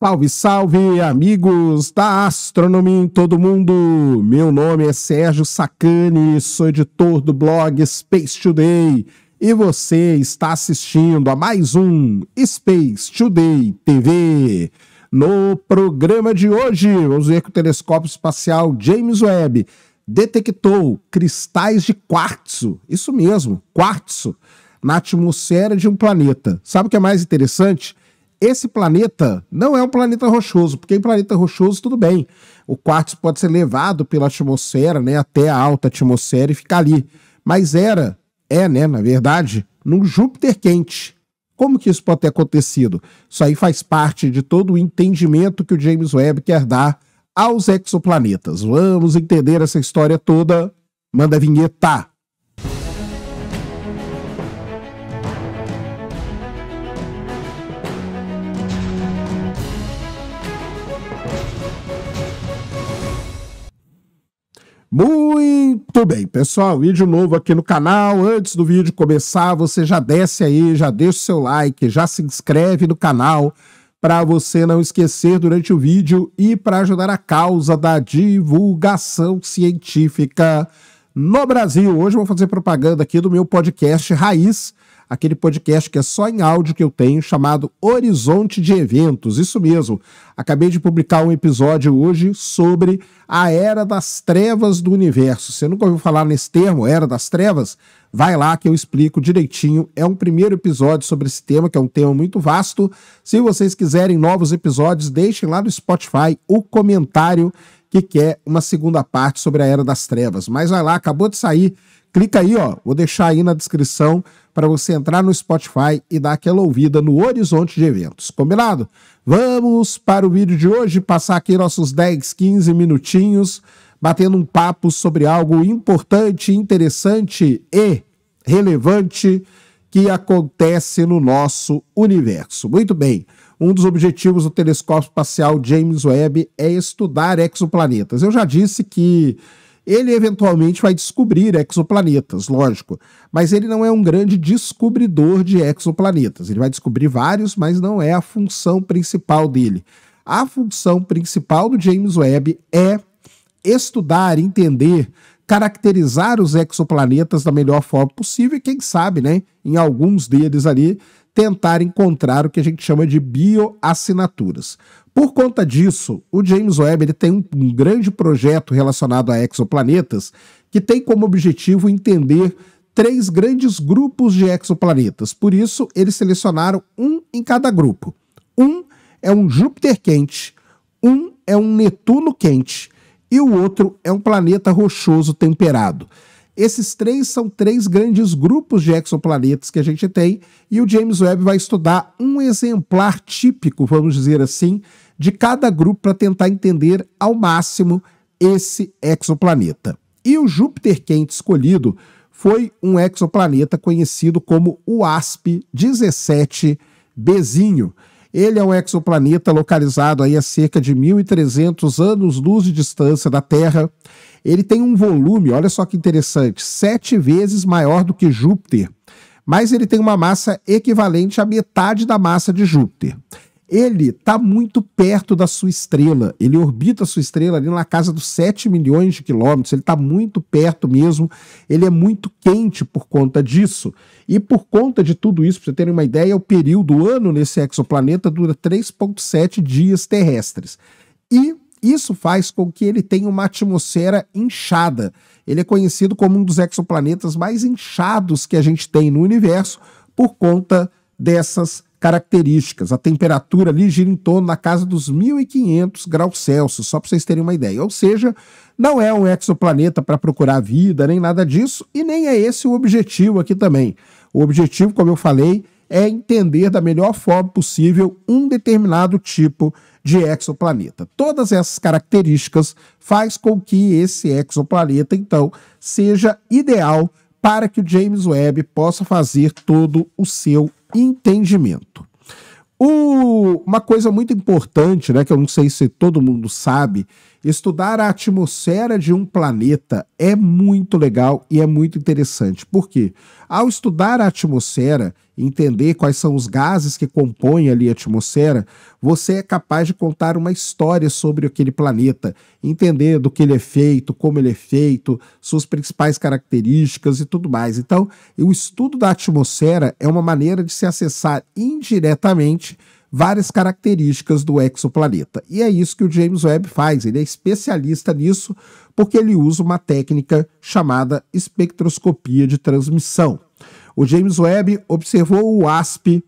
Salve, salve, amigos da astronomia em todo mundo! Meu nome é Sérgio Sacani, sou editor do blog Space Today e você está assistindo a mais um Space Today TV. No programa de hoje, vamos ver que o telescópio espacial James Webb detectou cristais de quartzo, isso mesmo, quartzo, na atmosfera de um planeta. Sabe o que é mais interessante? esse planeta não é um planeta rochoso, porque em planeta rochoso tudo bem. O quartzo pode ser levado pela atmosfera, né, até a alta atmosfera e ficar ali. Mas era, é, né, na verdade, num Júpiter quente. Como que isso pode ter acontecido? Isso aí faz parte de todo o entendimento que o James Webb quer dar aos exoplanetas. Vamos entender essa história toda. Manda a vinheta. Muito bem, pessoal, vídeo novo aqui no canal. Antes do vídeo começar, você já desce aí, já deixa o seu like, já se inscreve no canal para você não esquecer durante o vídeo e para ajudar a causa da divulgação científica no Brasil. Hoje eu vou fazer propaganda aqui do meu podcast Raiz, aquele podcast que é só em áudio que eu tenho, chamado Horizonte de Eventos. Isso mesmo. Acabei de publicar um episódio hoje sobre a Era das Trevas do Universo. Você nunca ouviu falar nesse termo, Era das Trevas? Vai lá que eu explico direitinho. É um primeiro episódio sobre esse tema, que é um tema muito vasto. Se vocês quiserem novos episódios, deixem lá no Spotify o comentário que quer uma segunda parte sobre a Era das Trevas. Mas vai lá, acabou de sair Clica aí, ó, vou deixar aí na descrição para você entrar no Spotify e dar aquela ouvida no Horizonte de Eventos. Combinado? Vamos para o vídeo de hoje, passar aqui nossos 10, 15 minutinhos batendo um papo sobre algo importante, interessante e relevante que acontece no nosso universo. Muito bem. Um dos objetivos do telescópio espacial James Webb é estudar exoplanetas. Eu já disse que ele eventualmente vai descobrir exoplanetas, lógico, mas ele não é um grande descobridor de exoplanetas. Ele vai descobrir vários, mas não é a função principal dele. A função principal do James Webb é estudar, entender, caracterizar os exoplanetas da melhor forma possível e quem sabe, né, em alguns deles ali, tentar encontrar o que a gente chama de bioassinaturas. Por conta disso, o James Webb ele tem um, um grande projeto relacionado a exoplanetas que tem como objetivo entender três grandes grupos de exoplanetas. Por isso, eles selecionaram um em cada grupo. Um é um Júpiter quente, um é um Netuno quente e o outro é um planeta rochoso temperado. Esses três são três grandes grupos de exoplanetas que a gente tem, e o James Webb vai estudar um exemplar típico, vamos dizer assim, de cada grupo para tentar entender ao máximo esse exoplaneta. E o Júpiter quente escolhido foi um exoplaneta conhecido como o ASP-17Bzinho. Ele é um exoplaneta localizado aí a cerca de 1.300 anos-luz de distância da Terra. Ele tem um volume, olha só que interessante, sete vezes maior do que Júpiter, mas ele tem uma massa equivalente à metade da massa de Júpiter. Ele está muito perto da sua estrela, ele orbita a sua estrela ali na casa dos 7 milhões de quilômetros, ele está muito perto mesmo, ele é muito quente por conta disso. E por conta de tudo isso, para você terem uma ideia, o período, o ano nesse exoplaneta dura 3,7 dias terrestres. E isso faz com que ele tenha uma atmosfera inchada. Ele é conhecido como um dos exoplanetas mais inchados que a gente tem no universo por conta dessas características. A temperatura ali gira em torno da casa dos 1500 graus Celsius, só para vocês terem uma ideia. Ou seja, não é um exoplaneta para procurar vida, nem nada disso, e nem é esse o objetivo aqui também. O objetivo, como eu falei, é entender da melhor forma possível um determinado tipo de exoplaneta. Todas essas características faz com que esse exoplaneta então seja ideal para que o James Webb possa fazer todo o seu entendimento. O... uma coisa muito importante, né, que eu não sei se todo mundo sabe, Estudar a atmosfera de um planeta é muito legal e é muito interessante. Por quê? Ao estudar a atmosfera, entender quais são os gases que compõem ali a atmosfera, você é capaz de contar uma história sobre aquele planeta, entender do que ele é feito, como ele é feito, suas principais características e tudo mais. Então, o estudo da atmosfera é uma maneira de se acessar indiretamente várias características do exoplaneta. E é isso que o James Webb faz, ele é especialista nisso, porque ele usa uma técnica chamada espectroscopia de transmissão. O James Webb observou o ASP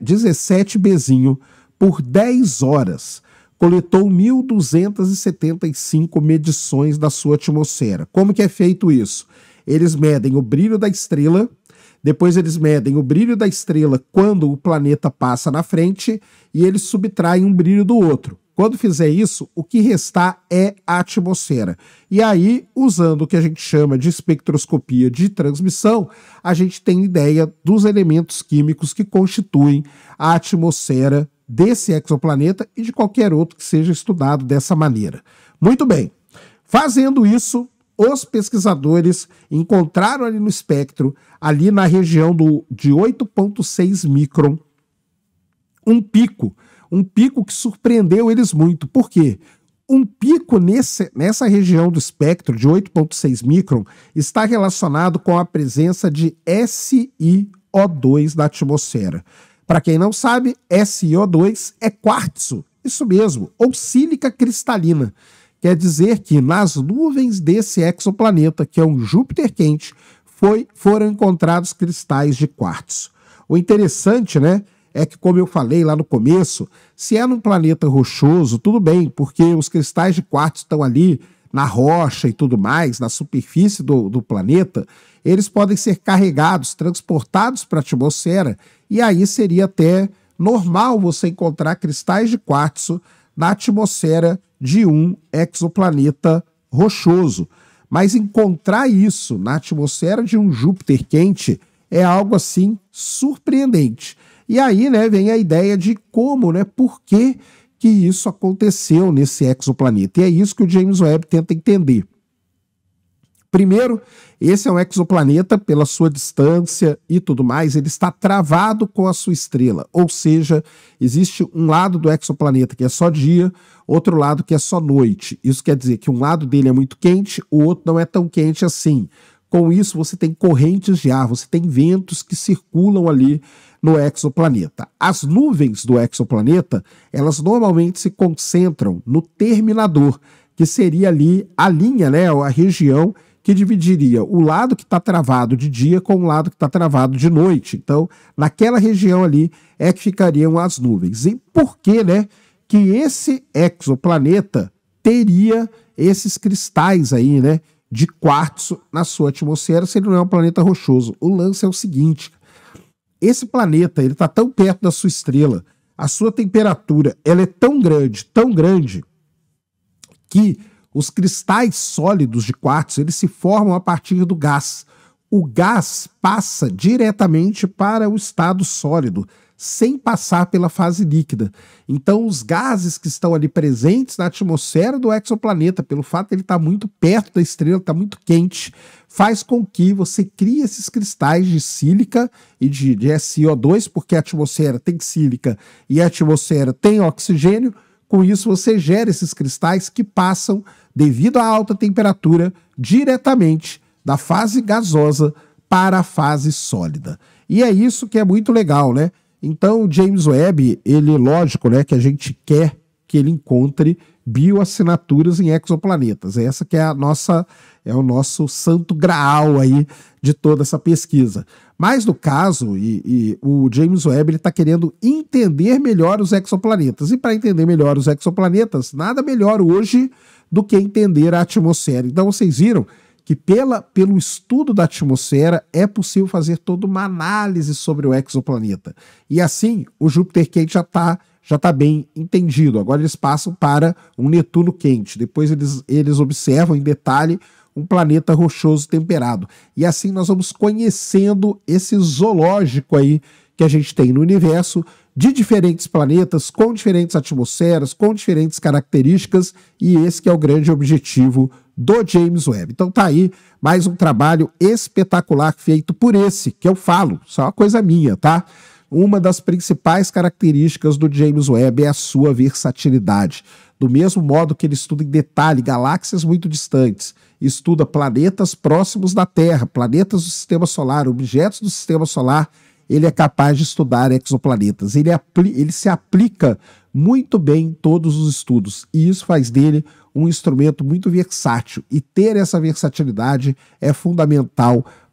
17 bezinho por 10 horas. Coletou 1.275 medições da sua atmosfera. Como que é feito isso? Eles medem o brilho da estrela, depois eles medem o brilho da estrela quando o planeta passa na frente e eles subtraem um brilho do outro. Quando fizer isso, o que restar é a atmosfera. E aí, usando o que a gente chama de espectroscopia de transmissão, a gente tem ideia dos elementos químicos que constituem a atmosfera desse exoplaneta e de qualquer outro que seja estudado dessa maneira. Muito bem. Fazendo isso, os pesquisadores encontraram ali no espectro, ali na região do, de 8,6 micron, um pico. Um pico que surpreendeu eles muito. Por quê? Um pico nesse, nessa região do espectro de 8,6 micron está relacionado com a presença de SiO2 na atmosfera. Para quem não sabe, SiO2 é quartzo, isso mesmo, ou sílica cristalina. Quer dizer que nas nuvens desse exoplaneta, que é um Júpiter quente, foi, foram encontrados cristais de quartzo. O interessante, né, é que, como eu falei lá no começo, se é num planeta rochoso, tudo bem, porque os cristais de quartzo estão ali na rocha e tudo mais, na superfície do, do planeta, eles podem ser carregados, transportados para a atmosfera, e aí seria até normal você encontrar cristais de quartzo na atmosfera de um exoplaneta rochoso. Mas encontrar isso na atmosfera de um Júpiter quente é algo assim surpreendente. E aí, né, vem a ideia de como, né, por que, que isso aconteceu nesse exoplaneta. E é isso que o James Webb tenta entender. Primeiro, esse é um exoplaneta, pela sua distância e tudo mais, ele está travado com a sua estrela. Ou seja, existe um lado do exoplaneta que é só dia, outro lado que é só noite. Isso quer dizer que um lado dele é muito quente, o outro não é tão quente assim. Com isso, você tem correntes de ar, você tem ventos que circulam ali no exoplaneta. As nuvens do exoplaneta, elas normalmente se concentram no terminador, que seria ali a linha, né, a região que dividiria o lado que está travado de dia com o lado que está travado de noite. Então, naquela região ali é que ficariam as nuvens. E por que, né, que esse exoplaneta teria esses cristais aí, né, de quartzo na sua atmosfera se ele não é um planeta rochoso? O lance é o seguinte: esse planeta ele está tão perto da sua estrela, a sua temperatura ela é tão grande, tão grande que os cristais sólidos de quartzo, eles se formam a partir do gás. O gás passa diretamente para o estado sólido, sem passar pela fase líquida. Então, os gases que estão ali presentes na atmosfera do exoplaneta, pelo fato de ele estar tá muito perto da estrela, está muito quente, faz com que você crie esses cristais de sílica e de, de SiO2, porque a atmosfera tem sílica e a atmosfera tem oxigênio, com isso, você gera esses cristais que passam, devido à alta temperatura, diretamente da fase gasosa para a fase sólida. E é isso que é muito legal, né? Então, James Webb, ele, lógico, né, que a gente quer que ele encontre bioassinaturas em exoplanetas. É essa que é a nossa é o nosso santo graal aí de toda essa pesquisa. Mas no caso, e, e o James Webb está querendo entender melhor os exoplanetas. E para entender melhor os exoplanetas, nada melhor hoje do que entender a atmosfera. Então vocês viram que pela, pelo estudo da atmosfera é possível fazer toda uma análise sobre o exoplaneta. E assim, o Júpiter quente já está já está bem entendido. Agora eles passam para um Netuno quente. Depois eles, eles observam em detalhe um planeta rochoso temperado. E assim nós vamos conhecendo esse zoológico aí que a gente tem no universo de diferentes planetas, com diferentes atmosferas, com diferentes características, e esse que é o grande objetivo do James Webb. Então tá aí mais um trabalho espetacular feito por esse, que eu falo, só uma coisa minha, tá? Uma das principais características do James Webb é a sua versatilidade. Do mesmo modo que ele estuda em detalhe galáxias muito distantes, estuda planetas próximos da Terra, planetas do sistema solar, objetos do sistema solar, ele é capaz de estudar exoplanetas. Ele, ele se aplica muito bem em todos os estudos e isso faz dele um instrumento muito versátil. E ter essa versatilidade é fundamental